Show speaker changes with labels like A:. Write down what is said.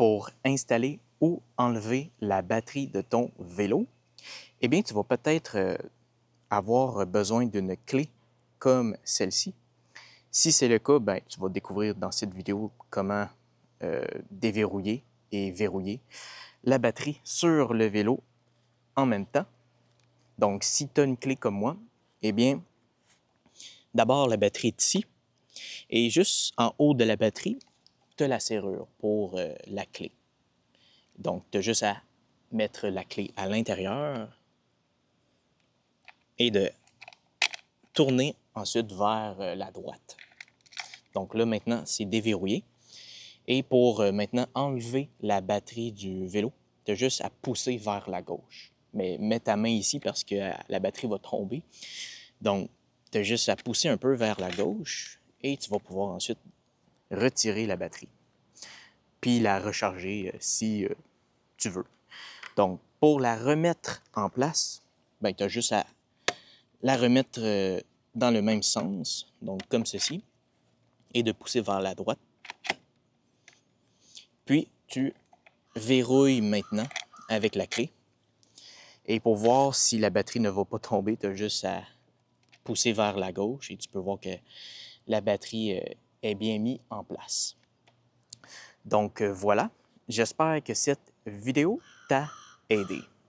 A: pour installer ou enlever la batterie de ton vélo, eh bien, tu vas peut-être euh, avoir besoin d'une clé comme celle-ci. Si c'est le cas, ben, tu vas découvrir dans cette vidéo comment euh, déverrouiller et verrouiller la batterie sur le vélo en même temps. Donc, si tu as une clé comme moi, eh bien, d'abord, la batterie est ici. Et juste en haut de la batterie, la serrure pour euh, la clé. Donc, tu as juste à mettre la clé à l'intérieur et de tourner ensuite vers euh, la droite. Donc là, maintenant, c'est déverrouillé. Et pour euh, maintenant enlever la batterie du vélo, tu as juste à pousser vers la gauche. Mais mets ta main ici parce que la batterie va tomber. Donc, tu as juste à pousser un peu vers la gauche et tu vas pouvoir ensuite retirer la batterie puis la recharger euh, si euh, tu veux. Donc, pour la remettre en place, ben, tu as juste à la remettre euh, dans le même sens, donc comme ceci, et de pousser vers la droite. Puis, tu verrouilles maintenant avec la clé. Et pour voir si la batterie ne va pas tomber, tu as juste à pousser vers la gauche et tu peux voir que la batterie est bien mise en place. Donc euh, voilà, j'espère que cette vidéo t'a aidé.